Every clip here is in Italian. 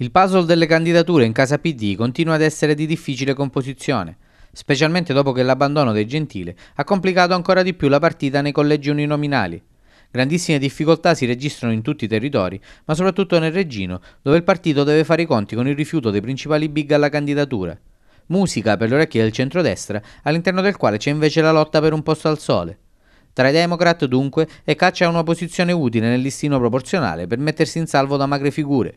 Il puzzle delle candidature in casa PD continua ad essere di difficile composizione, specialmente dopo che l'abbandono dei Gentile ha complicato ancora di più la partita nei collegi uninominali. Grandissime difficoltà si registrano in tutti i territori, ma soprattutto nel Regino, dove il partito deve fare i conti con il rifiuto dei principali big alla candidatura. Musica per le orecchie del centrodestra, all'interno del quale c'è invece la lotta per un posto al sole. Tra i Democrat, dunque, è caccia a una posizione utile nel listino proporzionale per mettersi in salvo da magre figure.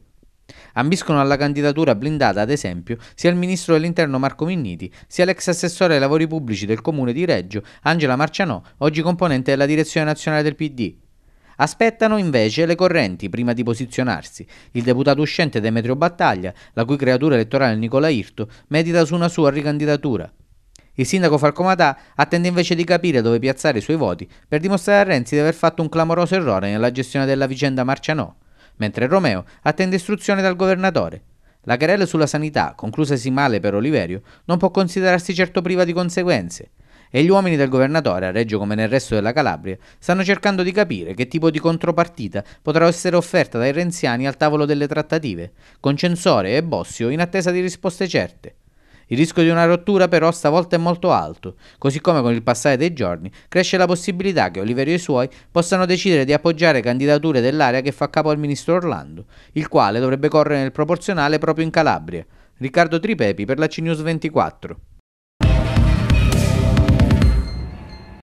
Ambiscono alla candidatura blindata, ad esempio, sia il ministro dell'interno Marco Minniti, sia l'ex assessore ai lavori pubblici del comune di Reggio, Angela Marcianò, oggi componente della direzione nazionale del PD, Aspettano invece le correnti prima di posizionarsi. Il deputato uscente Demetrio Battaglia, la cui creatura elettorale Nicola Irto, medita su una sua ricandidatura. Il sindaco Falcomatà attende invece di capire dove piazzare i suoi voti per dimostrare a Renzi di aver fatto un clamoroso errore nella gestione della vicenda Marcianò mentre Romeo attende istruzione dal governatore. La querela sulla sanità, conclusasi male per Oliverio, non può considerarsi certo priva di conseguenze. E gli uomini del governatore, a Reggio come nel resto della Calabria, stanno cercando di capire che tipo di contropartita potrà essere offerta dai renziani al tavolo delle trattative, con Censore e Bossio in attesa di risposte certe. Il rischio di una rottura però stavolta è molto alto, così come con il passare dei giorni cresce la possibilità che Oliverio e i suoi possano decidere di appoggiare candidature dell'area che fa capo al ministro Orlando, il quale dovrebbe correre nel proporzionale proprio in Calabria. Riccardo Tripepi per la CNews 24.